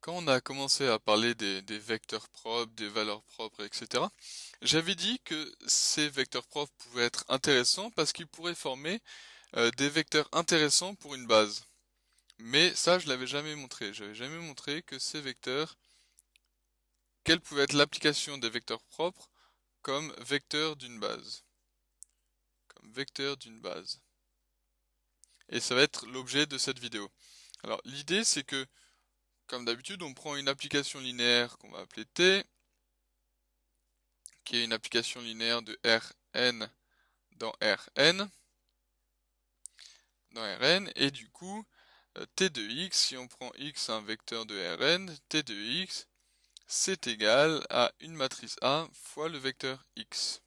quand on a commencé à parler des, vecteurs propres, des valeurs propres, etc., j'avais dit que ces vecteurs propres pouvaient être intéressants parce qu'ils pourraient former euh, des vecteurs intéressants pour une base. Mais ça, je l'avais jamais montré. J'avais jamais montré que ces vecteurs, quelle pouvait être l'application des vecteurs propres comme vecteur d'une base. Comme vecteur d'une base. Et ça va être l'objet de cette vidéo. Alors, l'idée, c'est que comme d'habitude, on prend une application linéaire qu'on va appeler T, qui est une application linéaire de Rn dans Rn, dans Rn, et du coup, euh, T de x, si on prend x un vecteur de Rn, T de x, c'est égal à une matrice A fois le vecteur x.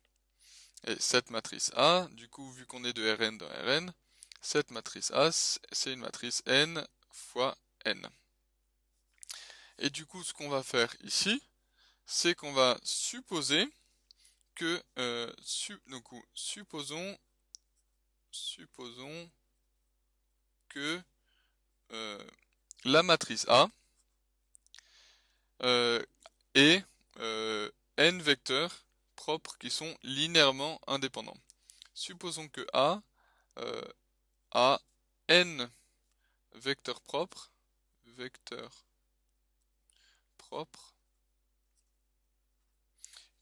Et cette matrice A, du coup, vu qu'on est de Rn dans Rn, cette matrice A, c'est une matrice n fois n. Et du coup, ce qu'on va faire ici, c'est qu'on va supposer que, euh, donc, supposons, supposons que euh, la matrice A ait euh, n vecteurs propres qui sont linéairement indépendants. Supposons que A a n vecteurs propres, vecteurs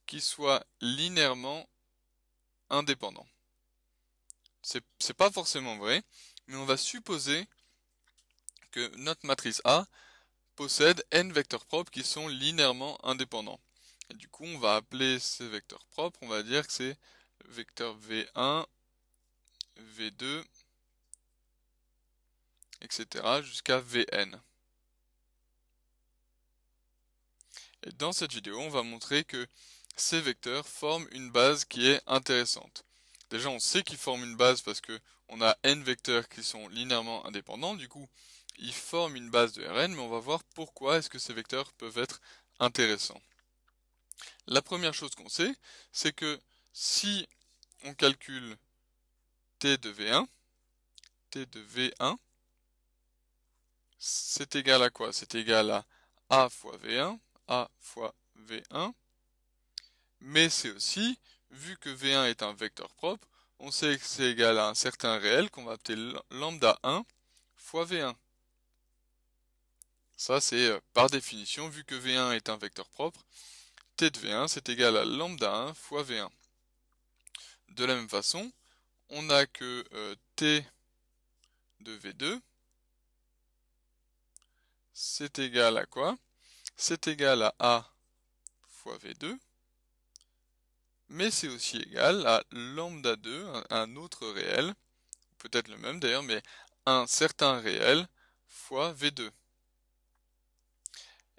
qui soit linéairement indépendant. C'est pas forcément vrai, mais on va supposer que notre matrice A possède n vecteurs propres qui sont linéairement indépendants. Et du coup, on va appeler ces vecteurs propres, on va dire que c'est vecteur V1, V2, etc. jusqu'à Vn. dans cette vidéo, on va montrer que ces vecteurs forment une base qui est intéressante. Déjà, on sait qu'ils forment une base parce que on a n vecteurs qui sont linéairement indépendants. Du coup, ils forment une base de Rn, mais on va voir pourquoi est-ce que ces vecteurs peuvent être intéressants. La première chose qu'on sait, c'est que si on calcule t de V1, t de V1, c'est égal à quoi C'est égal à A fois V1 a fois v1, mais c'est aussi, vu que v1 est un vecteur propre, on sait que c'est égal à un certain réel qu'on va appeler lambda 1 fois v1. Ça, c'est euh, par définition, vu que V1 est un vecteur propre, T de V1, c'est égal à lambda 1 fois V1. De la même façon, on a que euh, T de V2, c'est égal à quoi c'est égal à A fois V2, mais c'est aussi égal à lambda 2, un autre réel, peut-être le même d'ailleurs, mais un certain réel fois V2.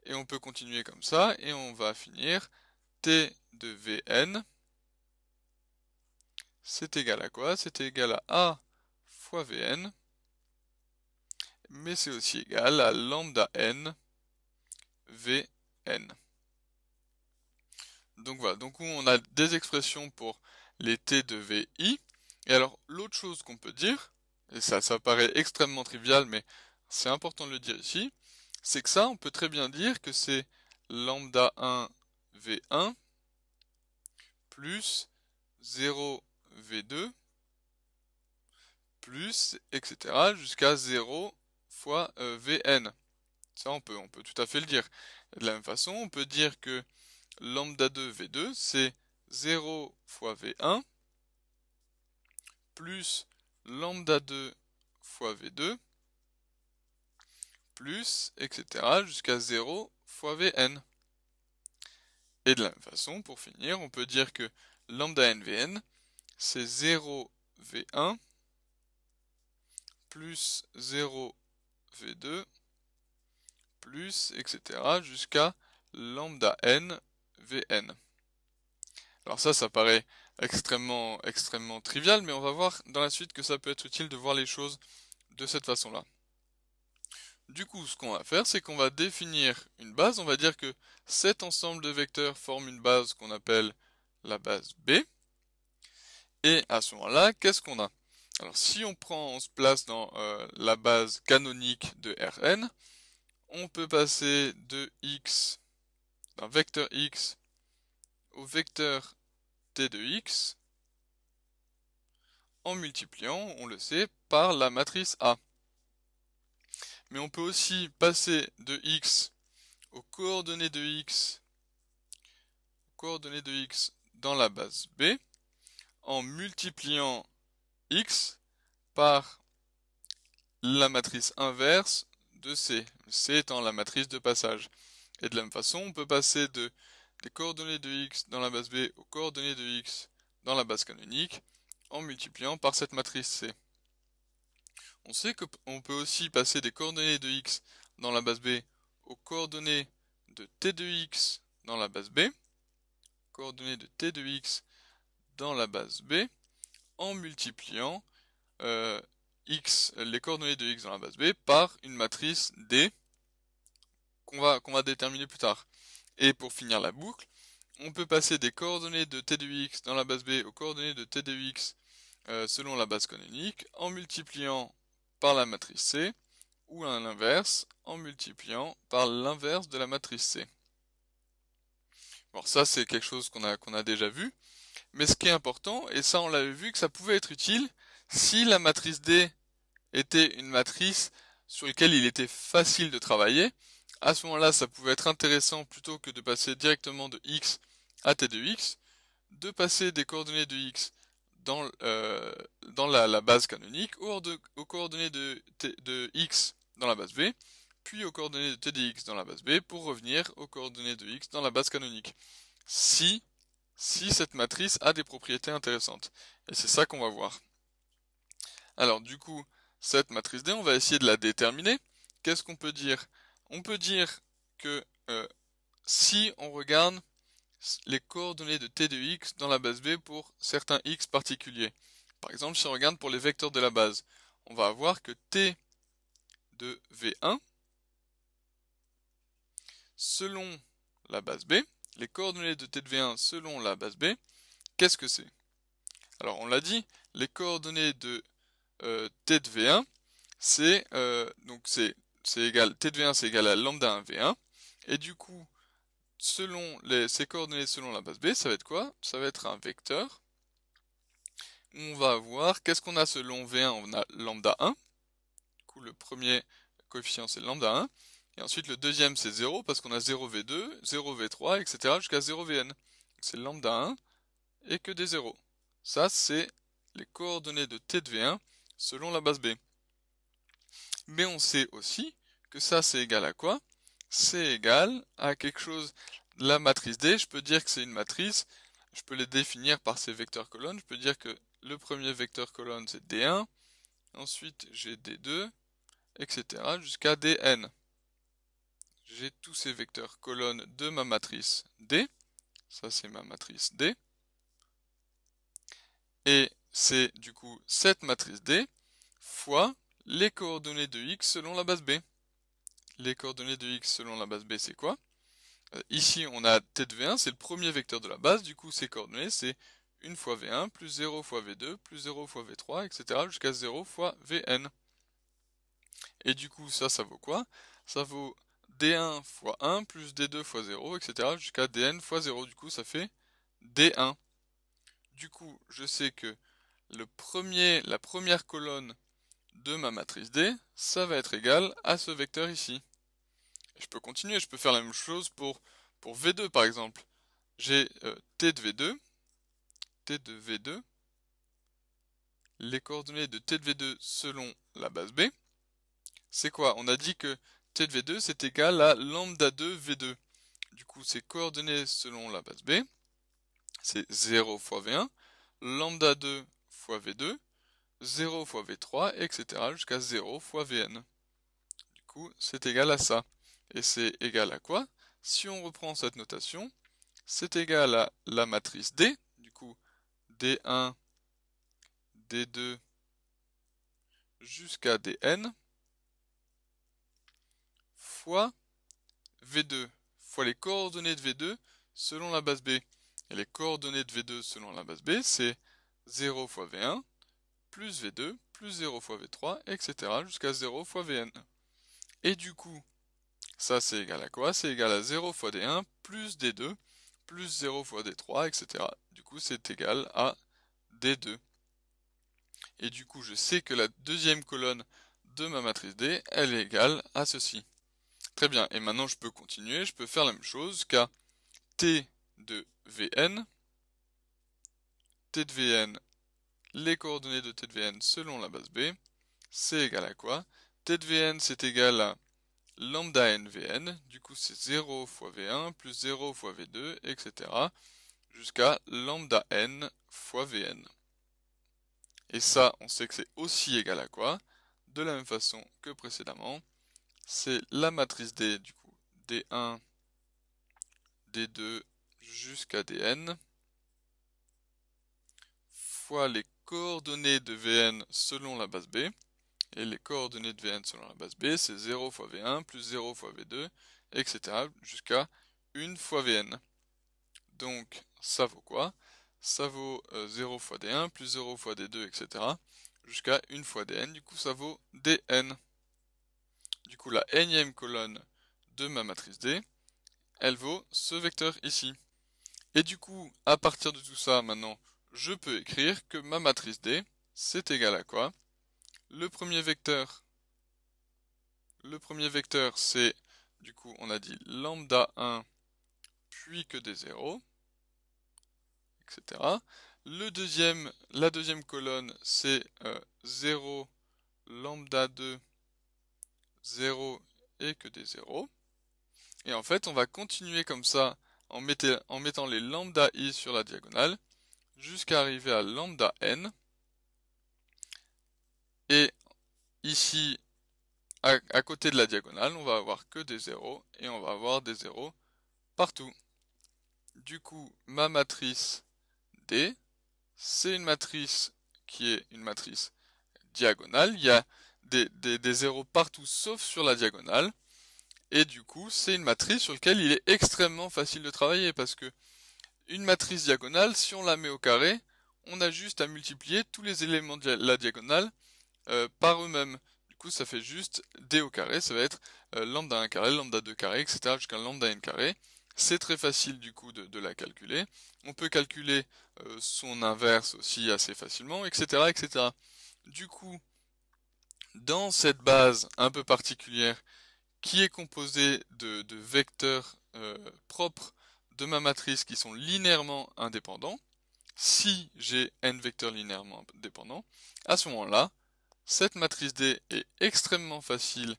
Et on peut continuer comme ça, et on va finir T de Vn, c'est égal à quoi C'est égal à A fois Vn, mais c'est aussi égal à lambda n VN. Donc voilà, donc on a des expressions pour les T de VI. Et alors l'autre chose qu'on peut dire, et ça, ça paraît extrêmement trivial, mais c'est important de le dire ici, c'est que ça, on peut très bien dire que c'est lambda 1 V1 plus 0 V2 plus, etc., jusqu'à 0 fois euh, Vn. Ça, on peut, tout à fait le dire. De la même façon, on peut dire que lambda 2 V2, c'est 0 fois V1 plus lambda 2 fois V2 plus, etc., jusqu'à 0 fois Vn. Et de la même façon, pour finir, on peut dire que lambda n Vn, c'est 0 V1 plus 0 V2 plus, etc. jusqu'à lambda n vn. Alors ça, ça paraît extrêmement, extrêmement trivial, mais on va voir dans la suite que ça peut être utile de voir les choses de cette façon-là. Du coup, ce qu'on va faire, c'est qu'on va définir une base. On va dire que cet ensemble de vecteurs forme une base qu'on appelle la base B. Et à ce moment-là, qu'est-ce qu'on a Alors si on prend, on se place dans euh, la base canonique de Rn, on peut passer de x, d'un vecteur x au vecteur t de x en multipliant, on le sait, par la matrice A. Mais on peut aussi passer de x aux coordonnées de x, aux coordonnées de x dans la base B, en multipliant x par la matrice inverse de C, C étant la matrice de passage. Et de la même façon, on peut passer de des coordonnées de x dans la base B aux coordonnées de x dans la base canonique en multipliant par cette matrice C. On sait qu'on peut aussi passer des coordonnées de x dans la base B aux coordonnées de t de x dans la base B, coordonnées de t de x dans la base B, en multipliant euh, x, les coordonnées de x dans la base B par une matrice D qu'on va, va déterminer plus tard. Et pour finir la boucle, on peut passer des coordonnées de t de x dans la base B aux coordonnées de t de x euh, selon la base canonique en multipliant par la matrice C ou à l'inverse en multipliant par l'inverse de la matrice C. Bon, ça c'est quelque chose qu'on a, qu'on a déjà vu, mais ce qui est important, et ça on l'avait vu que ça pouvait être utile, si la matrice D était une matrice sur laquelle il était facile de travailler, à ce moment-là, ça pouvait être intéressant plutôt que de passer directement de x à t de x, de passer des coordonnées de x dans, euh, la, base canonique ou aux coordonnées de, de x dans la base b, puis aux coordonnées de t de x dans la base b pour revenir aux coordonnées de x dans la base canonique. Si, si cette matrice a des propriétés intéressantes. Et c'est ça qu'on va voir. Alors du coup, cette matrice D, on va essayer de la déterminer. Qu'est-ce qu'on peut dire On peut dire que euh, si on regarde les coordonnées de t de x dans la base B pour certains x particuliers. Par exemple, si on regarde pour les vecteurs de la base, on va avoir que t de V1, selon la base B, les coordonnées de t de V1 selon la base B, qu'est-ce que c'est Alors on l'a dit, les coordonnées de euh, t de v1, c'est euh, donc c'est égal t de v1 c'est égal à lambda 1 v1 et du coup selon les ces coordonnées selon la base b ça va être quoi Ça va être un vecteur. On va voir qu'est-ce qu'on a selon v1 On a lambda 1. Du coup le premier coefficient c'est lambda 1 et ensuite le deuxième c'est 0 parce qu'on a 0 v2, 0 v3 etc jusqu'à 0 vn. C'est lambda 1 et que des 0. Ça c'est les coordonnées de t de v1 selon la base B. Mais on sait aussi que ça c'est égal à quoi C'est égal à quelque chose, de la matrice D, je peux dire que c'est une matrice, je peux les définir par ces vecteurs colonnes, je peux dire que le premier vecteur colonne c'est D1, ensuite j'ai D2, etc. jusqu'à Dn. J'ai tous ces vecteurs colonnes de ma matrice D, ça c'est ma matrice D, et c'est du coup cette matrice D fois les coordonnées de x selon la base B. Les coordonnées de x selon la base B, c'est quoi euh, Ici, on a t de V1, c'est le premier vecteur de la base, du coup, ces coordonnées, c'est 1 fois V1, plus 0 fois V2, plus 0 fois V3, etc., jusqu'à 0 fois Vn. Et du coup, ça, ça vaut quoi Ça vaut D1 fois 1, plus D2 fois 0, etc., jusqu'à Dn fois 0, du coup, ça fait D1. Du coup, je sais que premier, la première colonne de ma matrice D, ça va être égal à ce vecteur ici. Je peux continuer, je peux faire la même chose pour, pour V2 par exemple. J'ai euh, T de V2, T de V2, les coordonnées de T de V2 selon la base B. C'est quoi On a dit que T de V2 c'est égal à lambda 2 V2. Du coup, ces coordonnées selon la base B, c'est 0 fois V1, lambda 2 fois V2, 0 fois V3, etc. jusqu'à 0 fois Vn. Du coup, c'est égal à ça. Et c'est égal à quoi Si on reprend cette notation, c'est égal à la matrice D, du coup D1, D2 jusqu'à Dn fois V2 fois les coordonnées de V2 selon la base B. Et les coordonnées de V2 selon la base B, c'est 0 fois V1, plus V2, plus 0 fois V3, etc. jusqu'à 0 fois Vn. Et du coup, ça c'est égal à quoi C'est égal à 0 fois D1 plus D2 plus 0 fois D3, etc. Du coup, c'est égal à D2. Et du coup, je sais que la deuxième colonne de ma matrice D, elle est égale à ceci. Très bien, et maintenant je peux continuer, je peux faire la même chose qu'à T de Vn Vn, les coordonnées de T Vn selon la base B, c'est égal à quoi Vn c'est égal à lambda n Vn, du coup c'est 0 fois V1 plus 0 fois V2, etc. jusqu'à lambda N fois VN. Et ça, on sait que c'est aussi égal à quoi De la même façon que précédemment, c'est la matrice D, du coup D1, D2 jusqu'à Dn, les coordonnées de Vn selon la base B. Et les coordonnées de Vn selon la base B, c'est 0 fois V1 plus 0 fois V2, etc. jusqu'à 1 fois Vn. Donc ça vaut quoi Ça vaut 0 euh, fois D1 plus 0 fois D2, etc. jusqu'à 1 fois Dn. Du coup, ça vaut Dn. Du coup, la énième colonne de ma matrice D, elle vaut ce vecteur ici. Et du coup, à partir de tout ça, maintenant, je peux écrire que ma matrice D, c'est égal à quoi Le premier vecteur, le premier vecteur c'est, du coup on a dit lambda 1, puis que des 0, etc. Le deuxième, la deuxième colonne c'est 0, euh, lambda 2, 0 et que des 0. Et en fait on va continuer comme ça en, en mettant les lambda i sur la diagonale jusqu'à arriver à lambda n. Et ici, à, côté de la diagonale, on va avoir que des zéros et on va avoir des zéros partout. Du coup, ma matrice D, c'est une matrice qui est une matrice diagonale. Il y a des, des zéros partout sauf sur la diagonale. Et du coup, c'est une matrice sur laquelle il est extrêmement facile de travailler parce que une matrice diagonale, si on la met au carré, on a juste à multiplier tous les éléments de la diagonale euh, par eux-mêmes. Du coup, ça fait juste d au carré, ça va être euh, lambda 1 carré, lambda 2 carré, etc. jusqu'à lambda n carré. C'est très facile du coup de, la calculer. On peut calculer euh, son inverse aussi assez facilement, etc., etc. Du coup, dans cette base un peu particulière qui est composée de vecteurs propres de ma matrice qui sont linéairement indépendants, si j'ai n vecteurs linéairement indépendants, à ce moment-là, cette matrice D est extrêmement facile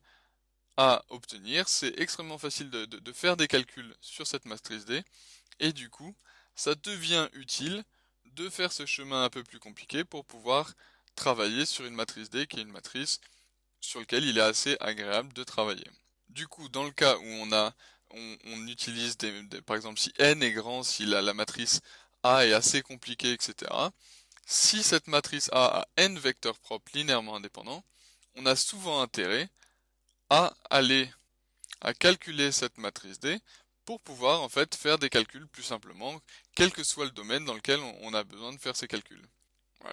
à obtenir, c'est extrêmement facile de, de, faire des calculs sur cette matrice D, et du coup, ça devient utile de faire ce chemin un peu plus compliqué pour pouvoir travailler sur une matrice D qui est une matrice sur laquelle il est assez agréable de travailler. Du coup, dans le cas où on a on, utilise des, par exemple si n est grand, si la, matrice A est assez compliquée, etc. Si cette matrice A a n vecteurs propres linéairement indépendants, on a souvent intérêt à aller à calculer cette matrice D pour pouvoir en fait faire des calculs plus simplement, quel que soit le domaine dans lequel on a besoin de faire ces calculs.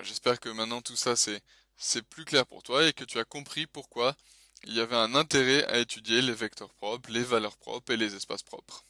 J'espère que maintenant tout ça c'est plus clair pour toi et que tu as compris pourquoi il y avait un intérêt à étudier les vecteurs propres, les valeurs propres et les espaces propres.